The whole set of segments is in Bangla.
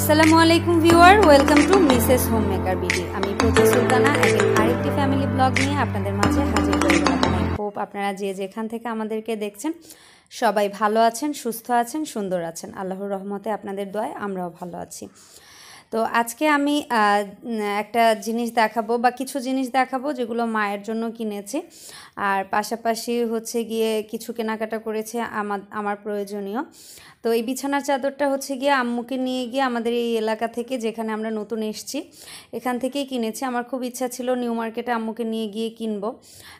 আসসালামু আলাইকুম viewer welcome to Mrs home maker BD আমি প্রতি সুলতানা একদিন আরেকটি ফ্যামিলি ব্লগ নিয়ে আপনাদের মাঝে হাজির হয়ে হোপ আপনারা যে যেখান থেকে আমাদেরকে দেখছেন সবাই ভালো আছেন সুস্থ আছেন সুন্দর আছেন আল্লাহর রহমতে আপনাদের দোয়ায় আমরাও ভালো আছি তো আজকে আমি একটা জিনিস দেখাবো বা কিছু জিনিস দেখাবো যেগুলো মায়ের জন্য কিনেছি আর পাশাপাশি হচ্ছে গিয়ে কিছু কেনাকাটা করেছে আমার আমার প্রয়োজনীয় তো এই বিছানার চাদরটা হচ্ছে গিয়ে আম্মুকে নিয়ে গিয়ে আমাদের এই এলাকা থেকে যেখানে আমরা নতুন এসছি এখান থেকেই কিনেছি আমার খুব ইচ্ছা ছিল নিউ মার্কেটে আম্মুকে নিয়ে গিয়ে কিনব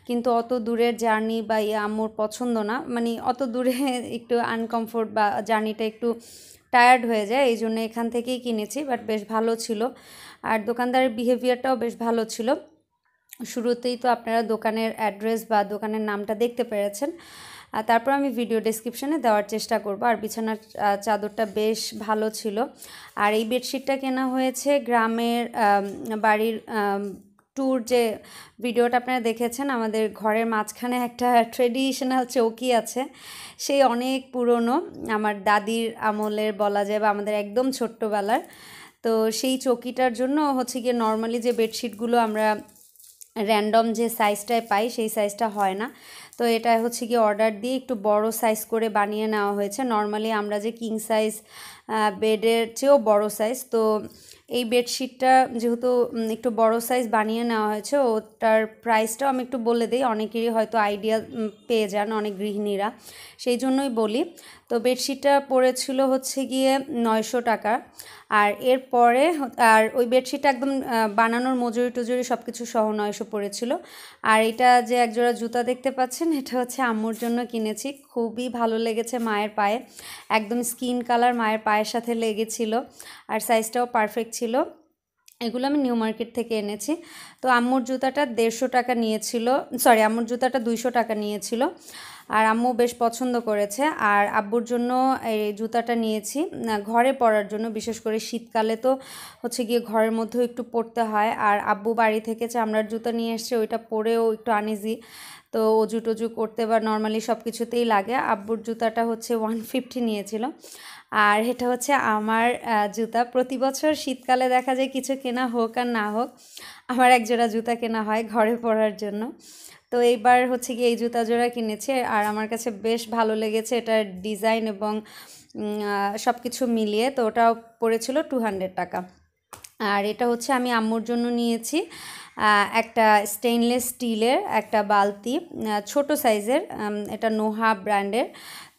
কিন্তু অত দূরের জার্নি বা ইয়ে আম্মুর পছন্দ না মানে অত দূরে একটু আনকমফোর্ট বা জার্নিটা একটু টায়ার্ড হয়ে যায় এই জন্য এখান থেকেই কিনেছি বাট বেশ ভালো ছিল আর দোকানদারের বিহেভিয়ারটাও বেশ ভালো ছিল শুরুতেই তো আপনারা দোকানের অ্যাড্রেস বা দোকানের নামটা দেখতে পেরেছেন তারপর আমি ভিডিও ডিসক্রিপশানে দেওয়ার চেষ্টা করব আর বিছানার চাদরটা বেশ ভালো ছিল আর এই বেডশিটটা কেনা হয়েছে গ্রামের বাড়ির ট্যুর যে ভিডিওটা আপনারা দেখেছেন আমাদের ঘরের মাঝখানে একটা ট্রেডিশনাল চৌকি আছে সেই অনেক পুরনো আমার দাদির আমলের বলা যায় বা আমাদের একদম ছোট্টবেলার তো সেই চৌকিটার জন্য হচ্ছে গিয়ে নর্মালি যে বেডশিটগুলো আমরা র্যান্ডম যে সাইজটায় পাই সেই সাইজটা হয় না তো এটা হচ্ছে কি অর্ডার দিয়ে একটু বড় সাইজ করে বানিয়ে নেওয়া হয়েছে নর্মালি আমরা যে কিং সাইজ বেডের চেয়েও বড় সাইজ তো এই বেডশিটটা যেহেতু একটু বড় সাইজ বানিয়ে নেওয়া হয়েছে ওটার প্রাইসটাও আমি একটু বলে দিই অনেকেরই হয়তো আইডিয়া পেয়ে যান অনেক গৃহিণীরা সেই জন্যই বলি তো বেডশিটটা পড়েছিল হচ্ছে গিয়ে নয়শো টাকা আর এরপরে আর ওই বেডশিটটা একদম বানানোর মজুরি টুজুরি সব কিছু সহ নয়শো পড়েছিল আর এটা যে একজোড়া জুতা দেখতে পাচ্ছেন এটা হচ্ছে আম্মুর জন্য কিনেছি খুবই ভালো লেগেছে মায়ের পায়ে একদম স্কিন কালার মায়ের পায়ের সাথে লেগেছিল আর সাইজটাও পারফেক্ট ছিল এগুলো আমি নিউ মার্কেট থেকে এনেছি তো আম্মুর জুতাটা দেড়শো টাকা নিয়েছিল সরি আম্মুর জুতাটা দুইশো টাকা নিয়েছিল আর আম্মু বেশ পছন্দ করেছে আর আব্বুর জন্য এই জুতাটা নিয়েছি ঘরে পরার জন্য বিশেষ করে শীতকালে তো হচ্ছে গিয়ে ঘরের মধ্যেও একটু পরতে হয় আর আব্বু বাড়ি থেকে চামড়ার জুতো নিয়ে এসছে ওইটা পরেও একটু আনিজি তো অজু টজু করতে বা নর্মালি সব কিছুতেই লাগে আব্বুর জুতাটা হচ্ছে ওয়ান ফিফটি নিয়েছিল আর এটা হচ্ছে আমার জুতা প্রতি বছর শীতকালে দেখা যায় কিছু কেনা হোক আর না হোক আমার এক জোড়া জুতা কেনা হয় ঘরে পরার জন্য তো এইবার হচ্ছে গিয়ে এই জুতা জোড়া কিনেছি আর আমার কাছে বেশ ভালো লেগেছে এটার ডিজাইন এবং সব কিছু মিলিয়ে তো ওটাও পড়েছিল টু হান্ড্রেড টাকা আর এটা হচ্ছে আমি আম্মুর জন্য নিয়েছি একটা স্টেইনলেস স্টিলের একটা বালতি ছোট সাইজের এটা নোহা ব্র্যান্ডের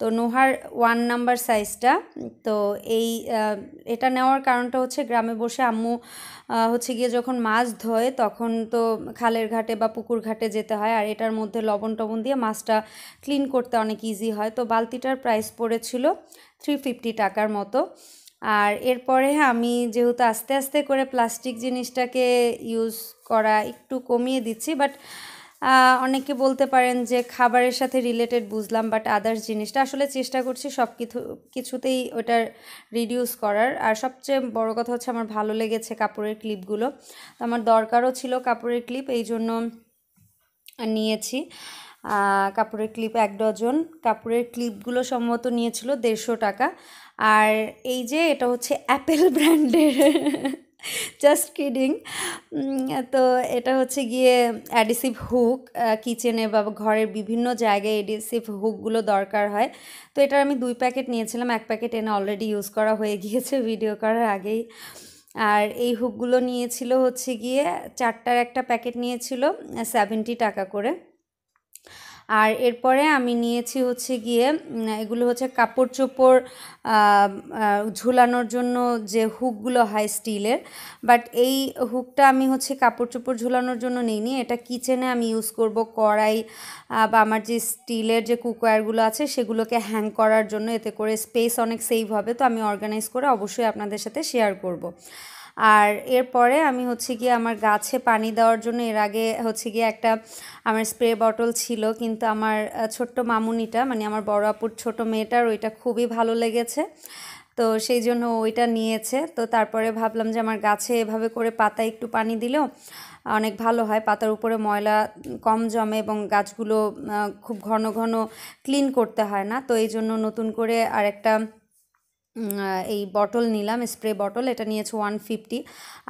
তো নোহার ওয়ান নাম্বার সাইজটা তো এই এটা নেওয়ার কারণটা হচ্ছে গ্রামে বসে আম্মু হচ্ছে গিয়ে যখন মাছ ধোয় তখন তো খালের ঘাটে বা পুকুর ঘাটে যেতে হয় আর এটার মধ্যে লবণ টবণ দিয়ে মাছটা ক্লিন করতে অনেক ইজি হয় তো বালতিটার প্রাইস পড়েছিল থ্রি ফিফটি টাকার মতো আর এরপরে আমি যেহেতু আস্তে আস্তে করে প্লাস্টিক জিনিসটাকে ইউজ করা একটু কমিয়ে দিচ্ছি বাট অনেকে বলতে পারেন যে খাবারের সাথে রিলেটেড বুঝলাম বাট আদার্স জিনিসটা আসলে চেষ্টা করছি সব কিছু কিছুতেই ওটার রিডিউস করার আর সবচেয়ে বড় কথা হচ্ছে আমার ভালো লেগেছে কাপড়ের ক্লিপগুলো তো আমার দরকারও ছিল কাপড়ের ক্লিপ এই জন্য নিয়েছি কাপড়ের ক্লিপ এক ডজন কাপড়ের ক্লিপগুলো সম্ভবত নিয়েছিল দেড়শো টাকা আর এই যে এটা হচ্ছে অ্যাপেল ব্র্যান্ডের জাস্ট কিডিং তো এটা হচ্ছে গিয়ে অ্যাডিসিভ হুক কিচেনে বা ঘরের বিভিন্ন জায়গায় অ্যাডিসিভ হুকগুলো দরকার হয় তো এটার আমি দুই প্যাকেট নিয়েছিলাম এক প্যাকেট এনে অলরেডি ইউজ করা হয়ে গিয়েছে ভিডিও করার আগেই আর এই হুকগুলো নিয়েছিল হচ্ছে গিয়ে চারটার একটা প্যাকেট নিয়েছিল সেভেন্টি টাকা করে আর এরপরে আমি নিয়েছি হচ্ছে গিয়ে এগুলো হচ্ছে কাপড় চোপড় ঝুলানোর জন্য যে হুকগুলো হয় স্টিলের বাট এই হুকটা আমি হচ্ছে কাপড় চোপড় ঝুলানোর জন্য নিইনি এটা কিচেনে আমি ইউজ করব কড়াই বা আমার যে স্টিলের যে কুকারগুলো আছে সেগুলোকে হ্যাং করার জন্য এতে করে স্পেস অনেক সেভ হবে তো আমি অর্গানাইজ করে অবশ্যই আপনাদের সাথে শেয়ার করব আর এরপরে আমি হচ্ছে গিয়ে আমার গাছে পানি দেওয়ার জন্য এর আগে হচ্ছে গিয়ে একটা আমার স্প্রে বটল ছিল কিন্তু আমার ছোট্ট মামুনিটা মানে আমার বড় আপুর ছোটো মেয়েটার ওইটা খুবই ভালো লেগেছে তো সেই জন্য ওইটা নিয়েছে তো তারপরে ভাবলাম যে আমার গাছে এভাবে করে পাতা একটু পানি দিলেও অনেক ভালো হয় পাতার উপরে ময়লা কম জমে এবং গাছগুলো খুব ঘন ঘন ক্লিন করতে হয় না তো এই জন্য নতুন করে আর একটা এই বটল নিলাম স্প্রে বটল এটা নিয়েছে ওয়ান ফিফটি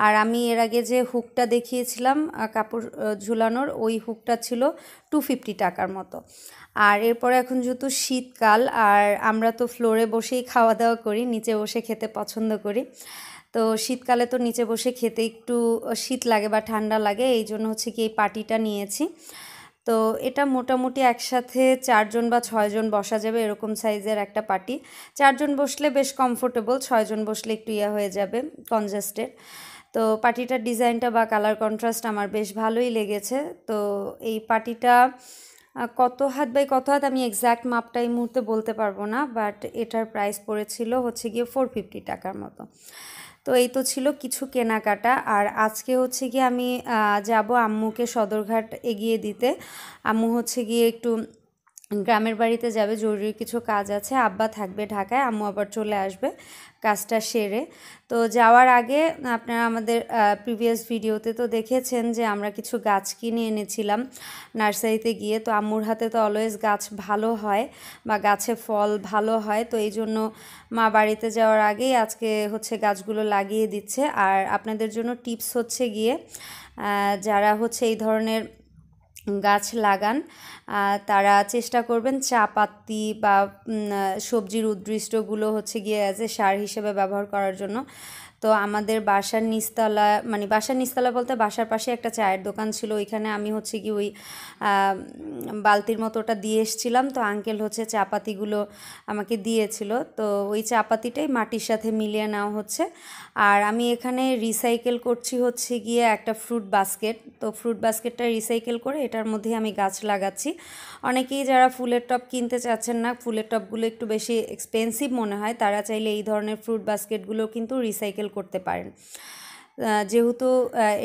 আর আমি এর আগে যে হুকটা দেখিয়েছিলাম কাপড় ঝুলানোর ওই হুকটা ছিল টু ফিফটি টাকার মতো আর এরপরে এখন যেহেতু শীতকাল আর আমরা তো ফ্লোরে বসেই খাওয়া দাওয়া করি নিচে বসে খেতে পছন্দ করি তো শীতকালে তো নিচে বসে খেতে একটু শীত লাগে বা ঠান্ডা লাগে এই জন্য হচ্ছে কি এই পাটিটা নিয়েছি তো এটা মোটামুটি একসাথে চারজন বা ছয়জন বসা যাবে এরকম সাইজের একটা পার্টি চারজন বসলে বেশ কমফোর্টেবল ছয়জন বসলে একটু ইয়া হয়ে যাবে কনজাস্টেড তো পার্টিটার ডিজাইনটা বা কালার কন্ট্রাস্ট আমার বেশ ভালোই লেগেছে তো এই পার্টিটা কত হাত বাই কত হাত আমি এক্স্যাক্ট মাপটা এই মুহূর্তে বলতে পারবো না বাট এটার প্রাইস পড়েছিল হচ্ছে গিয়ে ফোর ফিফটি টাকার মতো তো এই তো ছিল কিছু কেনাকাটা আর আজকে হচ্ছে গিয়ে আমি যাব আম্মুকে সদরঘাট এগিয়ে দিতে আম্মু হচ্ছে গিয়ে একটু গ্রামের বাড়িতে যাবে জরুরি কিছু কাজ আছে আব্বা থাকবে ঢাকায় আম্মু আবার চলে আসবে কাজটা সেরে তো যাওয়ার আগে আপনারা আমাদের প্রিভিয়াস ভিডিওতে তো দেখেছেন যে আমরা কিছু গাছ কিনে এনেছিলাম নার্সারিতে গিয়ে তো আম্মুর হাতে তো অলওয়েজ গাছ ভালো হয় বা গাছে ফল ভালো হয় তো এই জন্য মা বাড়িতে যাওয়ার আগেই আজকে হচ্ছে গাছগুলো লাগিয়ে দিচ্ছে আর আপনাদের জন্য টিপস হচ্ছে গিয়ে যারা হচ্ছে এই ধরনের গাছ লাগান তারা চেষ্টা করবেন চা পাত্তি বা সবজির উদ্দৃষ্টগুলো হচ্ছে গিয়ে অ্যাজ এ সার হিসেবে ব্যবহার করার জন্য তো আমাদের বাসার নিস্তলা মানে বাসার নিস্তলা বলতে বাসার পাশে একটা চায়ের দোকান ছিল ওইখানে আমি হচ্ছে কি ওই বালতির মতো ওটা দিয়ে এসছিলাম তো আঙ্কেল হচ্ছে চাপাতিগুলো আমাকে দিয়েছিল তো ওই চাপাতিটাই মাটির সাথে মিলিয়ে নেওয়া হচ্ছে আর আমি এখানে রিসাইকেল করছি হচ্ছে গিয়ে একটা ফ্রুট বাস্কেট তো ফ্রুট বাস্কেটটা রিসাইকেল করে এটার মধ্যে আমি গাছ লাগাচ্ছি অনেকেই যারা ফুলের টপ কিনতে চাচ্ছেন না ফুলের টপগুলো একটু বেশি এক্সপেন্সিভ মনে হয় তারা চাইলে এই ধরনের ফ্রুট বাস্কেটগুলো কিন্তু রিসাইকেল সেল করতে পারেন যেহেতু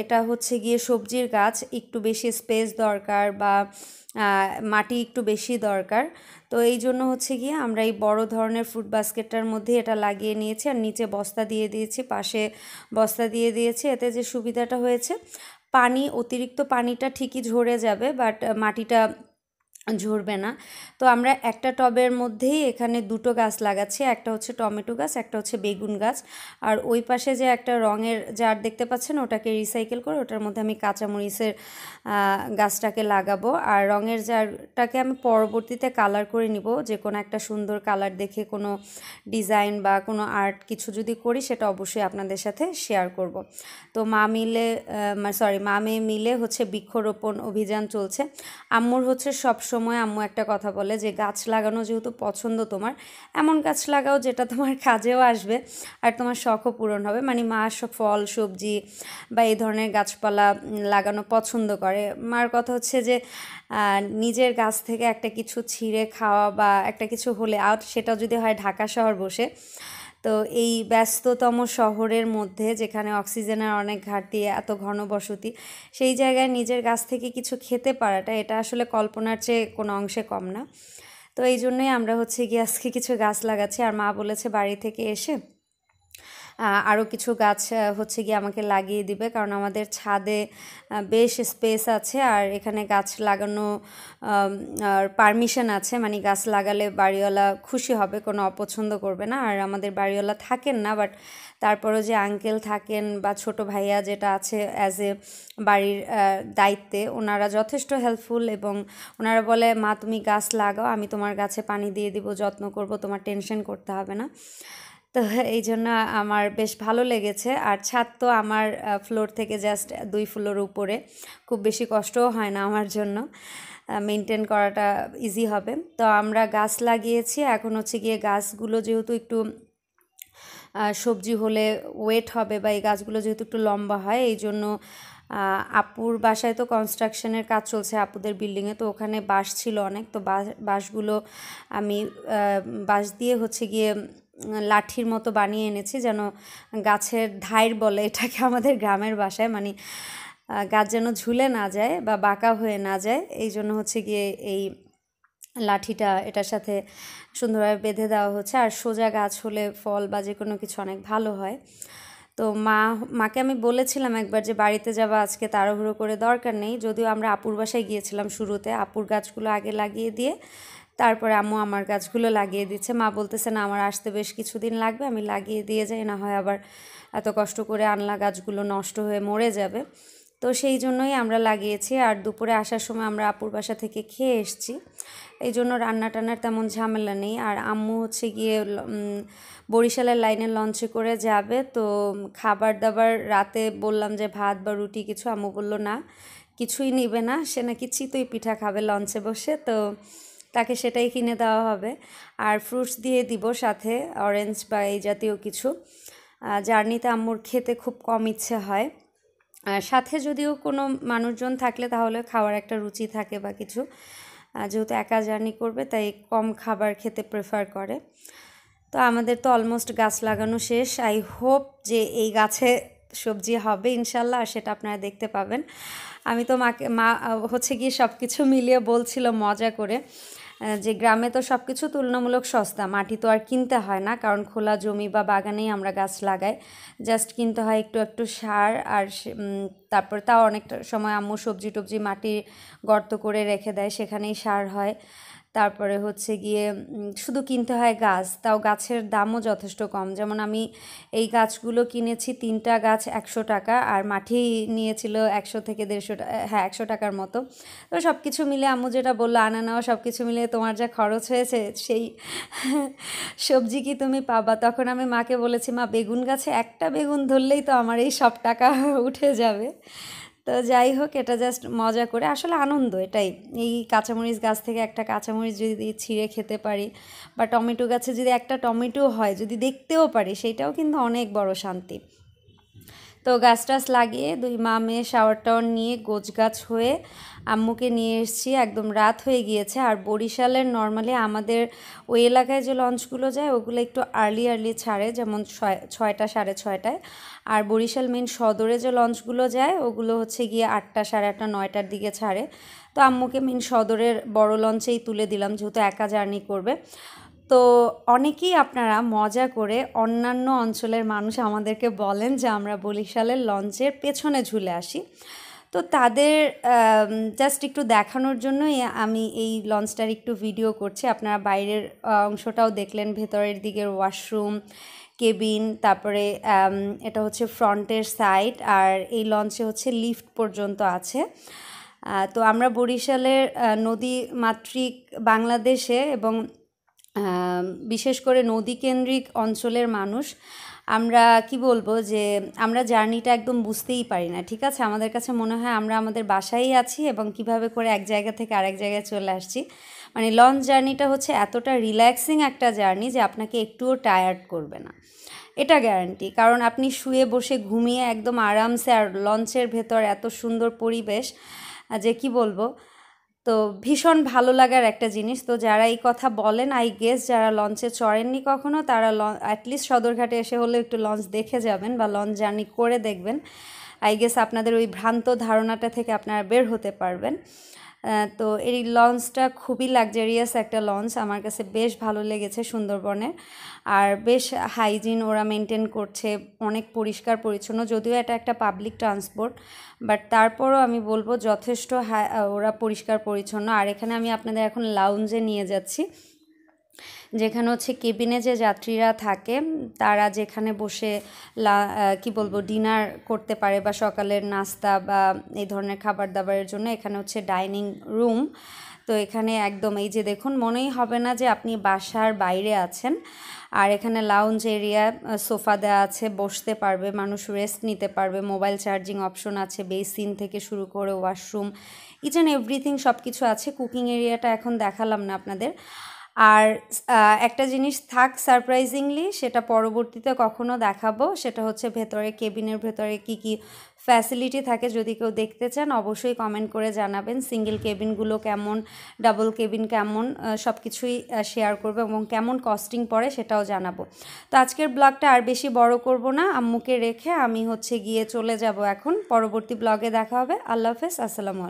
এটা হচ্ছে গিয়ে সবজির গাছ একটু বেশি স্পেস দরকার বা মাটি একটু বেশি দরকার তো এই জন্য হচ্ছে গিয়ে আমরা এই বড় ধরনের ফুড বাস্কেটটার মধ্যে এটা লাগিয়ে নিয়েছি আর নিচে বস্তা দিয়ে দিয়েছি পাশে বস্তা দিয়ে দিয়েছি এতে যে সুবিধাটা হয়েছে পানি অতিরিক্ত পানিটা ঠিকই ঝরে যাবে বাট মাটিটা ঝরবে না তো আমরা একটা টবের মধ্যেই এখানে দুটো গাছ লাগাচ্ছি একটা হচ্ছে টমেটো গাছ একটা হচ্ছে বেগুন গাছ আর ওই পাশে যে একটা রঙের জার দেখতে পাচ্ছেন ওটাকে রিসাইকেল করে ওটার মধ্যে আমি কাঁচামরিচের গাছটাকে লাগাবো আর রঙের জারটাকে আমি পরবর্তীতে কালার করে নিব যে কোনো একটা সুন্দর কালার দেখে কোনো ডিজাইন বা কোনো আর্ট কিছু যদি করি সেটা অবশ্যই আপনাদের সাথে শেয়ার করব তো মা মিলে সরি মা মেয়ে মিলে হচ্ছে বৃক্ষরোপণ অভিযান চলছে আম্মুর হচ্ছে সব সময় আম্মু একটা কথা বলে যে গাছ লাগানো যেহেতু পছন্দ তোমার এমন গাছ লাগাও যেটা তোমার কাজেও আসবে আর তোমার শখও পূরণ হবে মানে মা ফল সবজি বা এই ধরনের গাছপালা লাগানো পছন্দ করে মার কথা হচ্ছে যে নিজের গাছ থেকে একটা কিছু ছিঁড়ে খাওয়া বা একটা কিছু হলে আউট সেটা যদি হয় ঢাকা শহর বসে তো এই ব্যস্ততম শহরের মধ্যে যেখানে অক্সিজেনের অনেক ঘাটতি এত ঘন বসতি সেই জায়গায় নিজের গাছ থেকে কিছু খেতে পারাটা এটা আসলে কল্পনার চেয়ে কোনো অংশে কম না তো এই জন্যই আমরা হচ্ছে গিয়ে আজকে কিছু গাছ লাগাচ্ছি আর মা বলেছে বাড়ি থেকে এসে আরও কিছু গাছ হচ্ছে গিয়ে আমাকে লাগিয়ে দিবে কারণ আমাদের ছাদে বেশ স্পেস আছে আর এখানে গাছ লাগানো পারমিশন আছে মানে গাছ লাগালে বাড়িওয়ালা খুশি হবে কোনো অপছন্দ করবে না আর আমাদের বাড়িওয়ালা থাকেন না বাট তারপরও যে আঙ্কেল থাকেন বা ছোট ভাইয়া যেটা আছে অ্যাজ এ বাড়ির দায়িত্বে ওনারা যথেষ্ট হেল্পফুল এবং ওনারা বলে মা তুমি গাছ লাগাও আমি তোমার গাছে পানি দিয়ে দিব যত্ন করব তোমার টেনশন করতে হবে না তো এই জন্য আমার বেশ ভালো লেগেছে আর ছাদ তো আমার ফ্লোর থেকে জাস্ট দুই ফ্লোর উপরে খুব বেশি কষ্টও হয় না আমার জন্য মেনটেন করাটা ইজি হবে তো আমরা গাছ লাগিয়েছি এখন হচ্ছে গিয়ে গাছগুলো যেহেতু একটু সবজি হলে ওয়েট হবে বা এই গাছগুলো যেহেতু একটু লম্বা হয় এই জন্য আপুর বাসায় তো কনস্ট্রাকশনের কাজ চলছে আপুদের বিল্ডিংয়ে তো ওখানে বাঁশ ছিল অনেক তো বাঁশগুলো আমি বাঁশ দিয়ে হচ্ছে গিয়ে লাঠির মতো বানিয়ে এনেছি যেন গাছের ধাইর বলে এটাকে আমাদের গ্রামের বাসায় মানে গাছ যেন ঝুলে না যায় বা বাঁকা হয়ে না যায় এই জন্য হচ্ছে গিয়ে এই লাঠিটা এটার সাথে সুন্দরভাবে বেঁধে দেওয়া হচ্ছে আর সোজা গাছ হলে ফল বা যে কোনো কিছু অনেক ভালো হয় তো মা মাকে আমি বলেছিলাম একবার যে বাড়িতে যাবা আজকে তাড়াহুড়ো করে দরকার নেই যদিও আমরা আপুর বাসায় গিয়েছিলাম শুরুতে আপুর গাছগুলো আগে লাগিয়ে দিয়ে তারপরে আম্মু আমার গাছগুলো লাগিয়ে দিচ্ছে মা বলতেছে না আমার আসতে বেশ কিছুদিন লাগবে আমি লাগিয়ে দিয়ে যাই না হয় আবার এত কষ্ট করে আনলা গাছগুলো নষ্ট হয়ে মরে যাবে তো সেই জন্যই আমরা লাগিয়েছি আর দুপুরে আসার সময় আমরা আপুর বাসা থেকে খেয়ে এসছি এই জন্য রান্না টান্নার তেমন ঝামেলা নেই আর আম্মু হচ্ছে গিয়ে বরিশালের লাইনে লঞ্চে করে যাবে তো খাবার দাবার রাতে বললাম যে ভাত বা রুটি কিছু আম্মু বললো না কিছুই নিবে না সে নাকি চিতই পিঠা খাবে লঞ্চে বসে তো তাকে সেটাই কিনে দেওয়া হবে আর ফ্রুটস দিয়ে দিব সাথে অরেঞ্জ বা এই জাতীয় কিছু জার্নিতে আম্মুর খেতে খুব কম ইচ্ছে হয় সাথে যদিও কোনো মানুষজন থাকলে তাহলে খাওয়ার একটা রুচি থাকে বা কিছু যেহেতু একা জার্নি করবে তাই কম খাবার খেতে প্রেফার করে তো আমাদের তো অলমোস্ট গাছ লাগানো শেষ আই হোপ যে এই গাছে সবজি হবে ইনশাল্লাহ আর সেটা আপনারা দেখতে পাবেন আমি তো মাকে মা হচ্ছে গিয়ে সব কিছু মিলিয়ে বলছিল মজা করে যে গ্রামে তো সব কিছু তুলনামূলক সস্তা মাটি তো আর কিনতে হয় না কারণ খোলা জমি বা বাগানেই আমরা গাছ লাগাই জাস্ট কিনতে হয় একটু একটু সার আর তারপর তাও অনেকটা সময় আম্মু সবজি টবজি মাটি গর্ত করে রেখে দেয় সেখানেই সার হয় তারপরে হচ্ছে গিয়ে শুধু কিনতে হয় গাছ তাও গাছের দামও যথেষ্ট কম যেমন আমি এই গাছগুলো কিনেছি তিনটা গাছ একশো টাকা আর মাঠি নিয়েছিল একশো থেকে দেড়শো হ্যাঁ একশো টাকার মতো তো সব কিছু মিলে আমি যেটা বললো আনা নেওয়া সব কিছু মিলে তোমার যা খরচ হয়েছে সেই সবজি কি তুমি পাবা তখন আমি মাকে বলেছি মা বেগুন গাছে একটা বেগুন ধরলেই তো আমার এই সব টাকা উঠে যাবে তো যাই হোক এটা জাস্ট মজা করে আসলে আনন্দ এটাই এই কাঁচামরিচ গাছ থেকে একটা কাঁচামরিচ যদি ছিঁড়ে খেতে পারি বা টমেটো গাছে যদি একটা টমেটো হয় যদি দেখতেও পারি সেটাও কিন্তু অনেক বড় শান্তি তো গাছ টাছ লাগিয়ে দুই মা মেয়ে শাওয়ার টাওয়ার নিয়ে গোছ গাছ হয়ে আম্মুকে নিয়ে এসেছি একদম রাত হয়ে গিয়েছে আর বরিশালের নর্মালি আমাদের ওই এলাকায় যে লঞ্চগুলো যায় ওগুলো একটু আর্লি আর্লি ছাড়ে যেমন ছয় ছয়টা সাড়ে ছয়টায় আর বরিশাল মেন সদরে যে লঞ্চগুলো যায় ওগুলো হচ্ছে গিয়ে আটটা সাড়ে আটটা নয়টার দিকে ছাড়ে তো আম্মুকে মেন সদরের বড় লঞ্চেই তুলে দিলাম যেহেতু একা জার্নি করবে তো অনেকেই আপনারা মজা করে অন্যান্য অঞ্চলের মানুষ আমাদেরকে বলেন যে আমরা বরিশালের লঞ্চের পেছনে ঝুলে আসি তো তাদের জাস্ট একটু দেখানোর জন্যই আমি এই লঞ্চটার একটু ভিডিও করছি আপনারা বাইরের অংশটাও দেখলেন ভেতরের দিকের ওয়াশরুম কেবিন তারপরে এটা হচ্ছে ফ্রন্টের সাইড আর এই লঞ্চে হচ্ছে লিফট পর্যন্ত আছে তো আমরা বরিশালের নদী মাতৃক বাংলাদেশে এবং বিশেষ করে নদীকেন্দ্রিক অঞ্চলের মানুষ আমরা কি বলবো যে আমরা জার্নিটা একদম বুঝতেই পারি না ঠিক আছে আমাদের কাছে মনে হয় আমরা আমাদের বাসায় আছি এবং কিভাবে করে এক জায়গা থেকে আরেক জায়গায় চলে আসছি মানে লঞ্চ জার্নিটা হচ্ছে এতটা রিল্যাক্সিং একটা জার্নি যে আপনাকে একটুও টায়ার্ড করবে না এটা গ্যারান্টি কারণ আপনি শুয়ে বসে ঘুমিয়ে একদম আরামসে আর লঞ্চের ভেতর এত সুন্দর পরিবেশ যে কি বলবো তো ভীষণ ভালো লাগার একটা জিনিস তো যারা এই কথা বলেন আই গেস যারা লঞ্চে চড়েননি কখনো তারা অ্যাটলিস্ট সদরঘাটে এসে হলেও একটু লঞ্চ দেখে যাবেন বা লঞ্চ জার্নি করে দেখবেন আই গেস আপনাদের ওই ভ্রান্ত ধারণাটা থেকে আপনারা বের হতে পারবেন তো এই লঞ্চটা খুবই লাক্সারিয়াস একটা লঞ্চ আমার কাছে বেশ ভালো লেগেছে সুন্দরবনের আর বেশ হাইজিন ওরা মেনটেন করছে অনেক পরিষ্কার পরিচ্ছন্ন যদিও এটা একটা পাবলিক ট্রান্সপোর্ট বাট তারপরও আমি বলবো যথেষ্ট ওরা পরিষ্কার পরিচ্ছন্ন আর এখানে আমি আপনাদের এখন লাউঞ্জে নিয়ে যাচ্ছি যেখানে হচ্ছে কেবিনে যে যাত্রীরা থাকে তারা যেখানে বসে লা কি বলবো ডিনার করতে পারে বা সকালের নাস্তা বা এই ধরনের খাবার দাবারের জন্য এখানে হচ্ছে ডাইনিং রুম তো এখানে একদম এই যে দেখুন মনেই হবে না যে আপনি বাসার বাইরে আছেন আর এখানে লাউঞ্জ এরিয়া সোফা দেওয়া আছে বসতে পারবে মানুষ রেস্ট নিতে পারবে মোবাইল চার্জিং অপশন আছে বেসিন থেকে শুরু করে ওয়াশরুম ইচ অ্যান্ড এভরিথিং সব কিছু আছে কুকিং এরিয়াটা এখন দেখালাম না আপনাদের আর একটা জিনিস থাক সারপ্রাইজিংলি সেটা পরবর্তীতে কখনো দেখাবো সেটা হচ্ছে ভেতরে কেবিনের ভেতরে কি কি ফ্যাসিলিটি থাকে যদি কেউ দেখতে চান অবশ্যই কমেন্ট করে জানাবেন সিঙ্গেল কেবিনগুলো কেমন ডাবল কেবিন কেমন সব কিছুই শেয়ার করবো এবং কেমন কস্টিং পড়ে সেটাও জানাবো তো আজকের ব্লগটা আর বেশি বড় করব না আম্মুকে রেখে আমি হচ্ছে গিয়ে চলে যাব এখন পরবর্তী ব্লগে দেখা হবে আল্লাহ হাফেজ আসসালামু